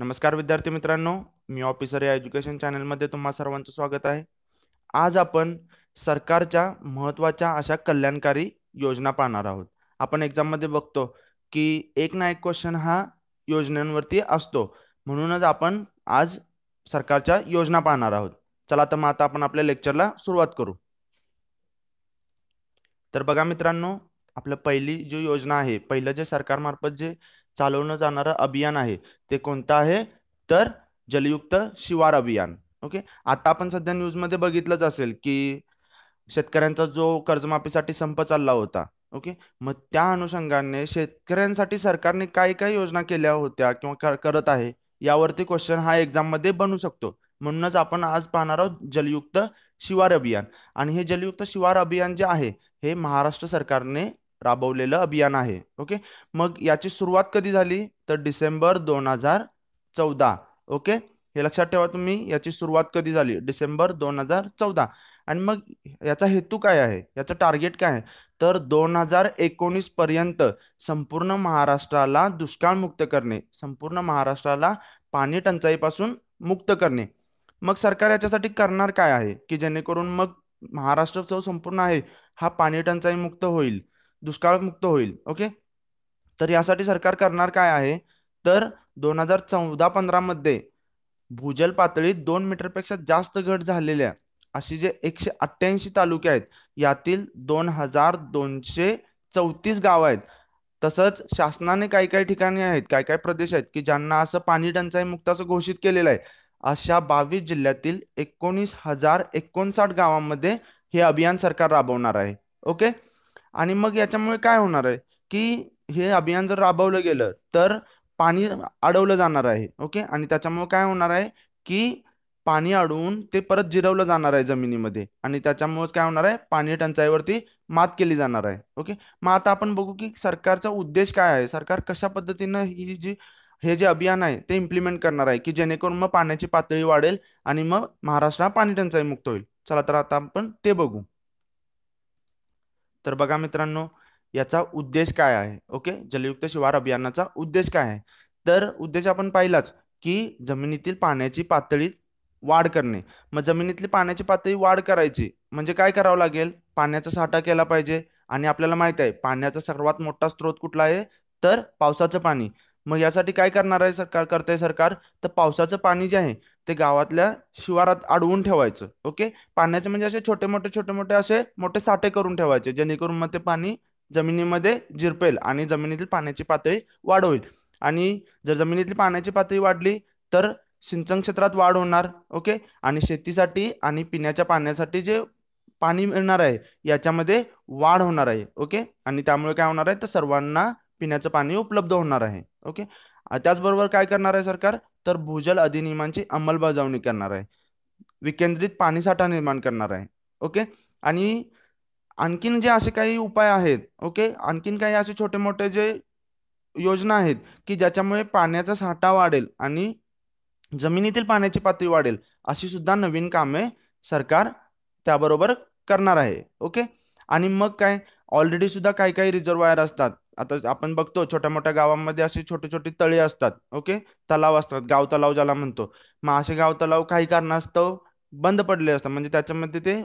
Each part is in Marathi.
नमस्कार विद्यार्थी मित्रांनो मी ऑफिसर या एज्युकेशन चॅनलमध्ये तुम्हा सर्वांचं स्वागत आहे आज आपण सरकारच्या महत्त्वाच्या अशा कल्याणकारी योजना पाहणार आहोत आपण एक्झाममध्ये बघतो की एक ना एक क्वेश्चन हा योजनांवरती असतो म्हणूनच आपण आज सरकारच्या योजना पाहणार आहोत चला तर मग आता आपण आपल्या लेक्चरला सुरुवात करू तर बघा मित्रांनो आपलं पहिली जी योजना आहे पहिलं जे सरकारमार्फत जे चालवलं जाणारं अभियान आहे ते कोणतं आहे तर जलयुक्त शिवार अभियान ओके आता आपण सध्या न्यूजमध्ये बघितलंच असेल की शेतकऱ्यांचा जो कर्जमाफीसाठी संप चालला होता ओके मग त्या अनुषंगाने शेतकऱ्यांसाठी सरकारने काय काय योजना केल्या होत्या किंवा करत आहे यावरती क्वेश्चन हा एक्झाममध्ये बनू शकतो म्हणूनच आपण आज पाहणार आहोत जलयुक्त शिवार अभियान आणि हे जलयुक्त शिवार अभियान जे आहे हे महाराष्ट्र सरकारने राबवलेलं अभियान आहे ओके मग याची सुरुवात कधी झाली तर डिसेंबर दोन हजार चौदा ओके हे लक्षात ठेवा तुम्ही याची सुरुवात कधी झाली डिसेंबर दोन हजार चौदा आणि मग याचा हेतू काय आहे याचं टार्गेट काय आहे तर दोन हजार एकोणीस पर्यंत संपूर्ण महाराष्ट्राला दुष्काळमुक्त करणे संपूर्ण महाराष्ट्राला पाणी टंचाईपासून मुक्त करणे मग सरकार याच्यासाठी करणार काय आहे की जेणेकरून मग महाराष्ट्र संपूर्ण आहे हा पाणी टंचाई मुक्त होईल दुष्काळमुक्त होईल ओके तर यासाठी सरकार करणार काय आहे तर दोन हजार चौदा पंधरामध्ये भूजल पातळीत दोन मीटरपेक्षा जास्त घट झालेल्या अशी जे एकशे अठ्ठ्याऐंशी तालुके आहेत यातील दोन हजार दोनशे चौतीस गावं आहेत तसंच शासनाने काही काही ठिकाणी आहेत काही काही प्रदेश आहेत की ज्यांना असं पाणी टंचाई मुक्त असं घोषित केलेलं आहे अशा बावीस जिल्ह्यातील एकोणीस हजार एकोणसाठ गावांमध्ये हे अभियान सरकार राबवणार आहे ओके आणि मग याच्यामुळे काय होणार आहे की हे अभियान जर राबवलं गेलं तर पाणी अडवलं जाणार आहे ओके आणि त्याच्यामुळे काय होणार आहे की पाणी अडवून ते परत जिरवलं जाणार आहे जमिनीमध्ये आणि त्याच्यामुळेच काय होणार आहे पाणी टंचाईवरती मात केली जाणार आहे ओके मग आता आपण बघू की सरकारचा उद्देश काय आहे सरकार कशा पद्धतीनं ही जी हे जे अभियान आहे ते इम्प्लिमेंट करणार आहे की जेणेकरून मग पाण्याची पातळी वाढेल आणि मग महाराष्ट्र पाणी टंचाई मुक्त होईल चला तर आता आपण ते बघू तर बघा मित्रांनो याचा उद्देश काय आहे ओके जलयुक्त शिवार अभियानाचा उद्देश काय आहे तर उद्देश आपण पाहिलाच की जमिनीतील पाण्याची पातळी वाढ करणे मग जमिनीतली पाण्याची पातळी वाढ करायची म्हणजे काय करावं लागेल पाण्याचा साठा केला पाहिजे आणि आपल्याला माहित आहे पाण्याचा सर्वात मोठा स्रोत कुठला आहे तर पावसाचं पाणी मग यासाठी काय करणार आहे सरकार करतंय सरकार तर पावसाचं पाणी जे आहे ते गावातल्या शिवारात अडवून ठेवायचं ओके पाण्याचे म्हणजे असे छोटे मोठे छोटे मोठे असे मोठे साठे करून ठेवायचे जेणेकरून मग ते पाणी जमिनीमध्ये झिरपेल आणि जमिनीतील पाण्याची पातळी वाढ होईल आणि जर जमिनीतील पाण्याची पातळी वाढली तर सिंचन क्षेत्रात वाढ होणार ओके आणि शेतीसाठी आणि पिण्याच्या पाण्यासाठी जे पाणी मिळणार आहे याच्यामध्ये वाढ होणार आहे ओके आणि त्यामुळे काय होणार आहे तर सर्वांना पिण्याचं पाणी उपलब्ध होणार आहे ओके त्याचबरोबर काय करणार आहे सरकार तर भूजल अधिनियमांची अंमलबजावणी करणार आहे विकेंद्रित पाणीसाठा निर्माण करणार आहे ओके आणि आणखीन जे असे काही उपाय आहेत ओके आणखीन काही असे छोटे मोठे जे योजना आहेत की ज्याच्यामुळे पाण्याचा साठा वाढेल आणि जमिनीतील पाण्याची पातळी वाढेल अशी सुद्धा नवीन कामे सरकार त्याबरोबर करणार आहे ओके आणि मग काय ऑलरेडी सुद्धा काही काही रिझर्वायर असतात आता आपण बघतो छोट्या मोठ्या गावांमध्ये असे छोटे छोटे तळे असतात ओके तलाव असतात गाव तलाव ज्याला म्हणतो मग असे गाव तलाव काही कारणास्तव बंद पडले असतात म्हणजे त्याच्यामध्ये ते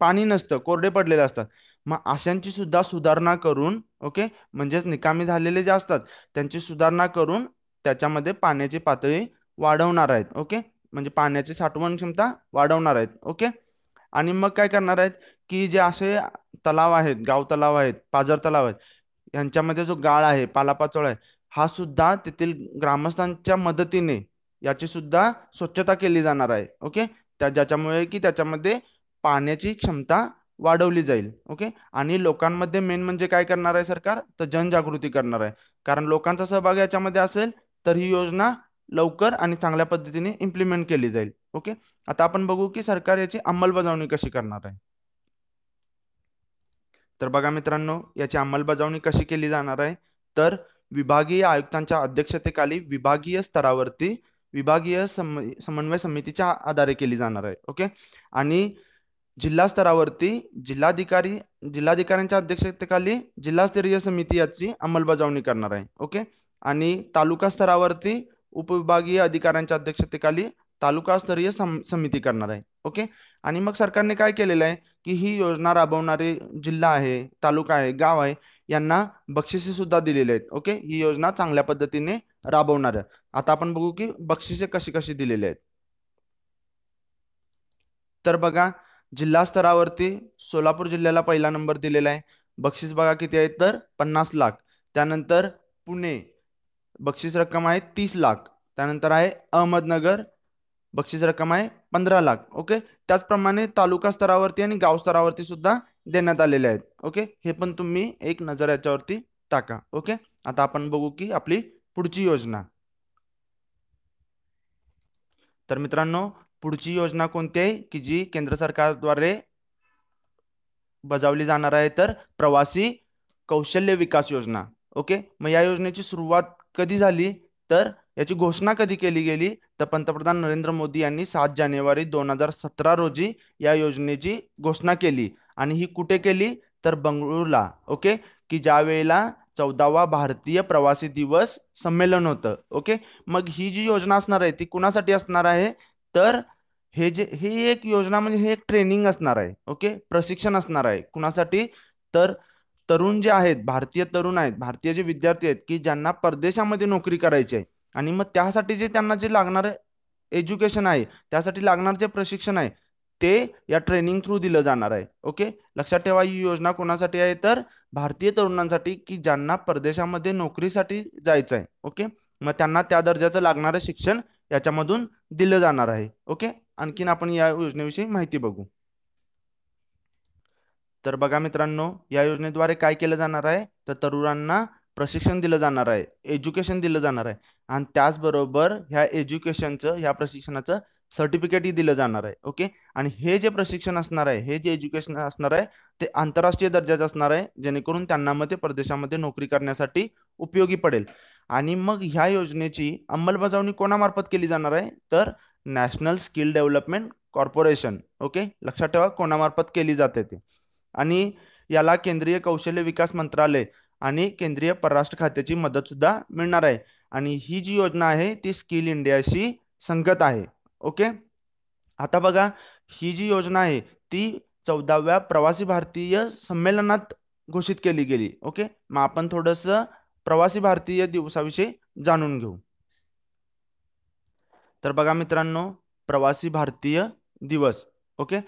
पाणी नसतं कोरडे पडलेले असतात मग अशांची सुद्धा सुधारणा करून ओके म्हणजेच निकामी झालेले जे असतात त्यांची सुधारणा करून त्याच्यामध्ये पाण्याची पातळी वाढवणार आहेत ओके म्हणजे पाण्याची साठवण क्षमता वाढवणार आहेत ओके आणि मग काय करणार आहेत की जे असे तलाव आहेत गाव तलाव आहेत पाजर तलाव आहेत यांच्यामध्ये जो गाळ आहे पालापाचोळा आहे हा सुद्धा तेथील ग्रामस्थांच्या मदतीने याची सुद्धा स्वच्छता केली जाणार आहे ओके त्या ज्याच्यामुळे की त्याच्यामध्ये पाण्याची क्षमता वाढवली जाईल ओके आणि लोकांमध्ये मेन म्हणजे काय करणार आहे सरकार तर जनजागृती करणार आहे कारण लोकांचा सहभाग याच्यामध्ये असेल तर ही योजना लवकर आणि चांगल्या पद्धतीने इम्प्लिमेंट केली जाईल ओके आता आपण बघू की सरकार याची अंमलबजावणी कशी करणार आहे तर बघा मित्रांनो याची अंमलबजावणी कशी केली जाणार आहे तर विभागीय आयुक्तांच्या अध्यक्षतेखाली विभागीय स्तरावरती विभागीय सम समन्वय समितीच्या आधारे केली जाणार आहे ओके आणि जिल्हा स्तरावरती जिल्हाधिकारी जिल्हाधिकाऱ्यांच्या अध्यक्षतेखाली जिल्हास्तरीय समिती याची अंमलबजावणी करणार आहे ओके आणि तालुका स्तरावरती उपविभागीय अधिकाऱ्यांच्या अध्यक्षतेखाली तालुकास्तरीय सम समिती करणार आहे ओके आणि मग सरकारने काय केलेलं आहे की ही योजना राबवणारे जिल्हा आहे तालुका आहे गाव आहे यांना बक्षिसे सुद्धा दिलेले आहेत ओके ही योजना चांगल्या पद्धतीने राबवणार आहे आता आपण बघू की बक्षिसे कशी कशी दिलेली आहेत तर बघा जिल्हा स्तरावरती सोलापूर जिल्ह्याला पहिला नंबर दिलेला आहे बक्षीस बघा किती आहे तर पन्नास लाख त्यानंतर पुणे बक्षीस रक्कम आहे तीस लाख त्यानंतर आहे अहमदनगर बक्षीस रक्कम आहे पंधरा लाख ओके त्याचप्रमाणे तालुका स्तरावरती आणि गाव स्तरावरती सुद्धा देण्यात आलेले आहेत ओके हे पण तुम्ही एक नजर याच्यावरती टाका ओके आता आपण बघू की आपली पुढची योजना तर मित्रांनो पुढची योजना कोणती आहे की जी केंद्र सरकारद्वारे बजावली जाणार आहे तर प्रवासी कौशल्य विकास योजना ओके मग या योजनेची सुरुवात कधी झाली तर याची घोषणा कधी केली गेली तर पंतप्रधान नरेंद्र मोदी यांनी सात जानेवारी दोन हजार सतरा रोजी या योजनेची घोषणा केली आणि ही कुठे केली तर बंगळुरूला ओके की ज्या वेळेला चौदावा भारतीय प्रवासी दिवस संमेलन होतं ओके मग ही जी योजना असणार आहे ती कुणासाठी असणार आहे तर हे जे हे एक योजना म्हणजे हे एक ट्रेनिंग असणार आहे ओके प्रशिक्षण असणार आहे कुणासाठी तर तरुण जे आहेत भारतीय तरुण आहेत भारतीय जे विद्यार्थी आहेत की ज्यांना परदेशामध्ये नोकरी करायची आहे आणि मग त्यासाठी जे त्यांना जे लागणारं एज्युकेशन आहे त्यासाठी लागणारं जे प्रशिक्षण आहे ते या ट्रेनिंग थ्रू दिलं जाणार आहे ओके लक्षात ठेवा ही योजना कोणासाठी आहे तर भारतीय तरुणांसाठी की ज्यांना परदेशामध्ये नोकरीसाठी जायचं आहे ओके मग त्यांना त्या दर्जाचं लागणारं शिक्षण याच्यामधून दिलं जाणार आहे ओके आणखीन आपण या योजनेविषयी माहिती बघू तर बघा मित्रांनो या योजनेद्वारे काय केलं जाणार आहे तर तरुणांना प्रशिक्षण दिलं जाणार आहे एज्युकेशन दिलं जाणार आहे आणि त्याचबरोबर ह्या एज्युकेशनचं ह्या प्रशिक्षणाचं सर्टिफिकेटही दिलं जाणार आहे ओके आणि हे जे प्रशिक्षण असणार आहे हे जे एज्युकेशन असणार आहे ते आंतरराष्ट्रीय दर्जाचं असणार आहे जेणेकरून त्यांना मध्ये परदेशामध्ये नोकरी करण्यासाठी उपयोगी पडेल आणि मग ह्या योजनेची अंमलबजावणी कोणामार्फत केली जाणार आहे तर national skill development corporation okay लक्षात ठेवा कोणामार्फत केली जाते ते आणि याला केंद्रीय कौशल्य विकास मंत्रालय आणि केंद्रीय परराष्ट्र खात्याची मदत सुद्धा मिळणार आहे आणि ही जी योजना आहे ती स्किल इंडियाशी संगत आहे ओके आता बघा ही जी योजना आहे ती चौदाव्या प्रवासी भारतीय संमेलनात घोषित केली गेली ओके मग आपण थोडस प्रवासी भारतीय दिवसाविषयी जाणून घेऊ तर बघा मित्रांनो प्रवासी भारतीय दिवस ओके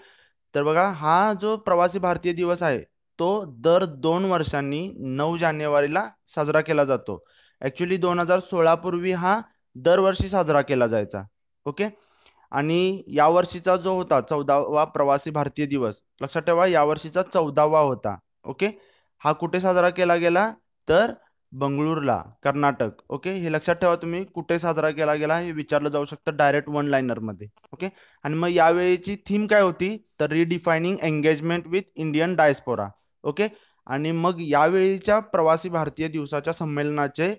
तर बघा हा जो प्रवासी भारतीय दिवस आहे तो दर दोन वर्षांनी नऊ जानेवारीला साजरा केला जातो ॲक्च्युली दोन हजार सोळापूर्वी हा दरवर्षी साजरा केला जायचा ओके आणि यावर्षीचा जो होता चौदावा प्रवासी भारतीय दिवस लक्षात ठेवा यावर्षीचा चौदावा होता ओके हा कुठे साजरा केला गेला तर बंगळूरला कर्नाटक ओके हे लक्षात ठेवा तुम्ही कुठे साजरा केला गेला हे विचारलं जाऊ शकतं डायरेक्ट वन लाईनरमध्ये ओके आणि मग यावेळीची थीम काय होती तर redefining engagement with Indian diaspora okay आणि मग यावेळीच्या प्रवासी भारतीय दिवसाच्या संमेलनाचे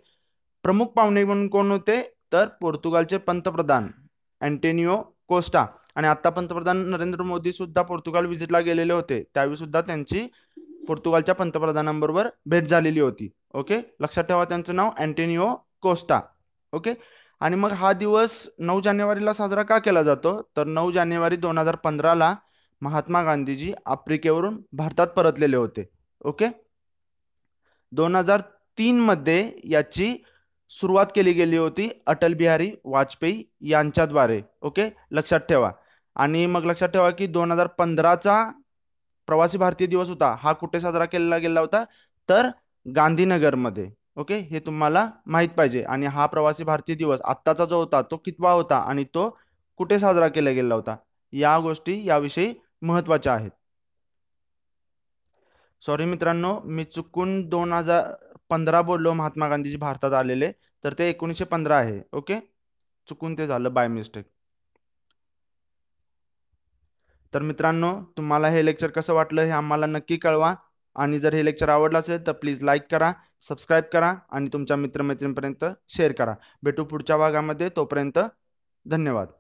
प्रमुख पाहुणे म्हणून कोण होते तर पोर्तुगालचे पंतप्रधान अँटेनिओ कोस्टा आणि आता पंतप्रधान नरेंद्र मोदी सुद्धा पोर्तुगाल व्हिजिटला गेलेले होते त्यावेळी सुद्धा त्यांची पोर्तुगालच्या पंतप्रधानांबरोबर भेट झालेली होती ओके लक्षात ठेवा त्यांचं नाव अँटेनिओ कोस्टा ओके आणि मग हा दिवस नऊ जानेवारीला साजरा का केला जातो तर नऊ जानेवारी दोन हजार पंधराला महात्मा गांधीजी आफ्रिकेवरून भारतात परतलेले होते ओके दोन हजार तीनमध्ये याची सुरुवात केली गेली होती अटल बिहारी वाजपेयी यांच्याद्वारे ओके लक्षात ठेवा आणि मग लक्षात ठेवा की दोन हजार पंधराचा प्रवासी भारतीय दिवस होता हा कुठे साजरा केला गेला होता तर गांधीनगरमध्ये ओके हे तुम्हाला माहीत पाहिजे आणि हा प्रवासी भारतीय दिवस आत्ताचा जो होता तो कितवा होता आणि तो कुठे साजरा केला गेला होता या गोष्टी याविषयी महत्वाच्या आहेत सॉरी मित्रांनो मी चुकून दोन हजार पंधरा बोललो महात्मा गांधीजी भारतात आलेले तर ते एकोणीसशे पंधरा आहे ओके चुकून ते झालं बाय मिस्टेक तर मित्रांनो तुम्हाला हे लेक्चर कसं वाटलं हे आम्हाला नक्की कळवा आणि जर हे लेक्चर आवडलं असेल तर प्लीज लाईक करा सबस्क्राईब करा आणि तुमच्या मित्रमैत्रिणींपर्यंत शेअर करा भेटू पुढच्या भागामध्ये तोपर्यंत धन्यवाद